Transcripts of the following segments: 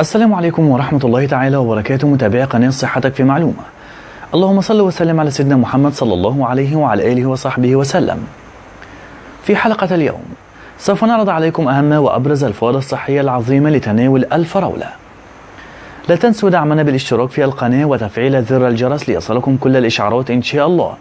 السلام عليكم ورحمة الله تعالى وبركاته متابعي قناة صحتك في معلومة اللهم صل وسلم على سيدنا محمد صلى الله عليه وعلى آله وصحبه وسلم في حلقة اليوم سوف نعرض عليكم أهم وأبرز الفوائد الصحية العظيمة لتناول الفراولة لا تنسوا دعمنا بالاشتراك في القناة وتفعيل زر الجرس ليصلكم كل الإشعارات إن شاء الله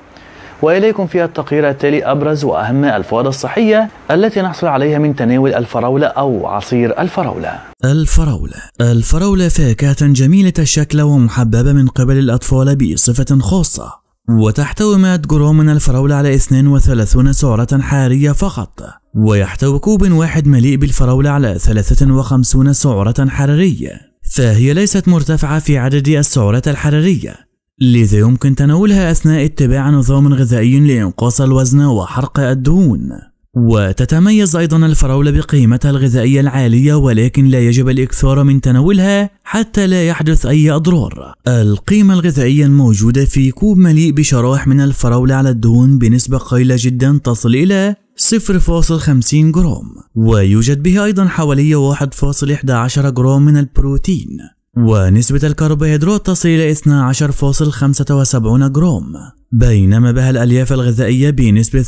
وإليكم فيها التقرير التالي أبرز وأهم الفوائد الصحية التي نحصل عليها من تناول الفراولة أو عصير الفراولة الفراولة الفراولة فاكهة جميلة الشكل ومحببة من قبل الأطفال بصفة خاصة وتحتوي 100 جرام من الفراولة على 32 سعرة حرارية فقط ويحتوي كوب واحد مليء بالفراولة على 53 سعرة حرارية فهي ليست مرتفعة في عدد السعرات الحرارية لذا يمكن تناولها أثناء اتباع نظام غذائي لإنقاص الوزن وحرق الدهون وتتميز أيضا الفراولة بقيمتها الغذائية العالية ولكن لا يجب الإكثار من تناولها حتى لا يحدث أي أضرار. القيمة الغذائية الموجودة في كوب مليء بشرايح من الفراولة على الدهون بنسبة قليلة جدا تصل إلى 0.50 جرام ويوجد به أيضا حوالي 1.11 جرام من البروتين ونسبة الكربوهيدرات تصل إلى 12.75 جرام بينما بها الألياف الغذائية بنسبة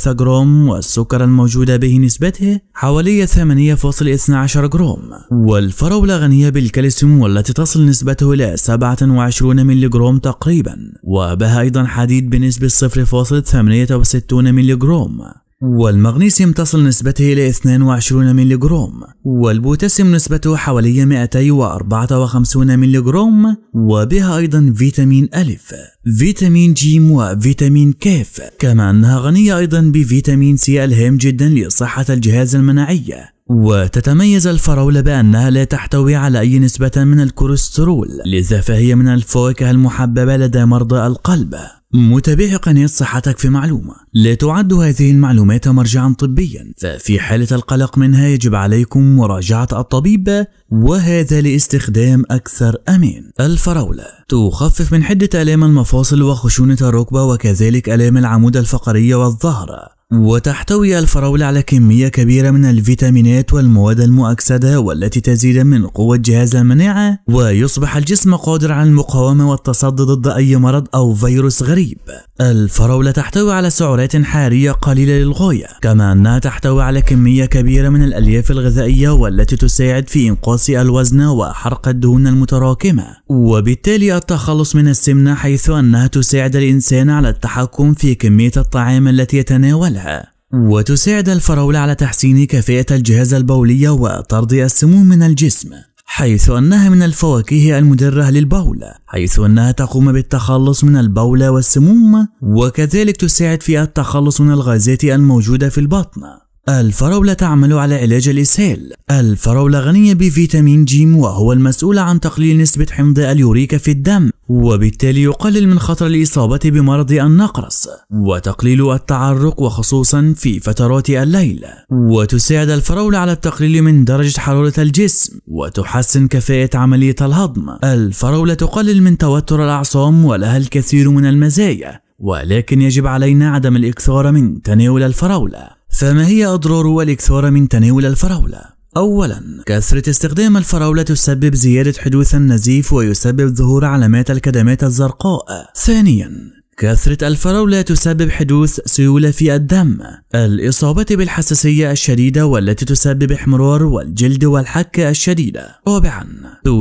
3.3 جرام والسكر الموجودة به نسبته حوالي 8.12 جرام والفراولة غنية بالكالسيوم والتي تصل نسبته إلى 27 ملي جرام تقريبا وبها أيضا حديد بنسبة 0.68 ملي جرام والمغنيسيوم تصل نسبته إلى 22 ملي جروم والبوتاسيوم نسبته حوالي 254 ملي جروم وبها أيضا فيتامين ألف فيتامين جيم وفيتامين ك كما أنها غنية أيضا بفيتامين سي الهام جدا لصحة الجهاز المناعي وتتميز الفراولة بأنها لا تحتوي على أي نسبة من الكوليسترول لذا فهي من الفواكه المحببة لدى مرضى القلب متابعي قناة صحتك في معلومة لا تعد هذه المعلومات مرجعا طبيا ففي حالة القلق منها يجب عليكم مراجعة الطبيب وهذا لاستخدام أكثر أمان الفراولة تخفف من حدة آلام المفاصل وخشونة الركبة وكذلك آلام العمود الفقري والظهر وتحتوي الفراولة على كمية كبيرة من الفيتامينات والمواد المؤكسدة والتي تزيد من قوة جهاز المناعة ويصبح الجسم قادر على المقاومة والتصدي ضد أي مرض أو فيروس غريب. الفراولة تحتوي على سعرات حرارية قليلة للغاية، كما أنها تحتوي على كمية كبيرة من الألياف الغذائية والتي تساعد في إنقاص الوزن وحرق الدهون المتراكمة، وبالتالي التخلص من السمنة حيث أنها تساعد الإنسان على التحكم في كمية الطعام التي يتناولها. منها وتساعد الفراولة على تحسين كفاءة الجهاز البولي وطرد السموم من الجسم حيث أنها من الفواكه المدرة للبول حيث أنها تقوم بالتخلص من البول والسموم وكذلك تساعد في التخلص من الغازات الموجودة في البطن الفراولة تعمل على علاج الإسهال. الفراولة غنية بفيتامين ج وهو المسؤول عن تقليل نسبة حمض اليوريكا في الدم، وبالتالي يقلل من خطر الإصابة بمرض النقرس، وتقليل التعرق وخصوصا في فترات الليل. وتساعد الفراولة على التقليل من درجة حرارة الجسم، وتحسن كفاءة عملية الهضم. الفراولة تقلل من توتر الأعصاب ولها الكثير من المزايا، ولكن يجب علينا عدم الإكثار من تناول الفراولة. فما هي أضرار والإكثار من تناول الفراولة؟ أولا كثرة استخدام الفراولة تسبب زيادة حدوث النزيف ويسبب ظهور علامات الكدمات الزرقاء ثانيا كثرة الفراولة تسبب حدوث سيولة في الدم الإصابة بالحساسية الشديدة والتي تسبب احمرار والجلد والحكة الشديدة رابعا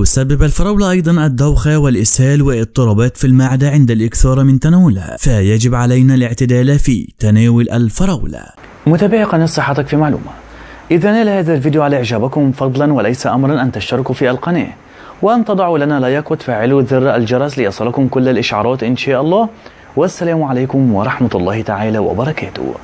تسبب الفراولة أيضا الدوخة والإسهال واضطرابات في المعدة عند الإكثار من تناولها فيجب علينا الاعتدال في تناول الفراولة متابعي قناة صحتك في معلومة إذا نال هذا الفيديو على إعجابكم فضلا وليس أمرا أن تشتركوا في القناة وأن تضعوا لنا لايك وتفعلوا زر الجرس ليصلكم كل الإشعارات إن شاء الله والسلام عليكم ورحمة الله تعالى وبركاته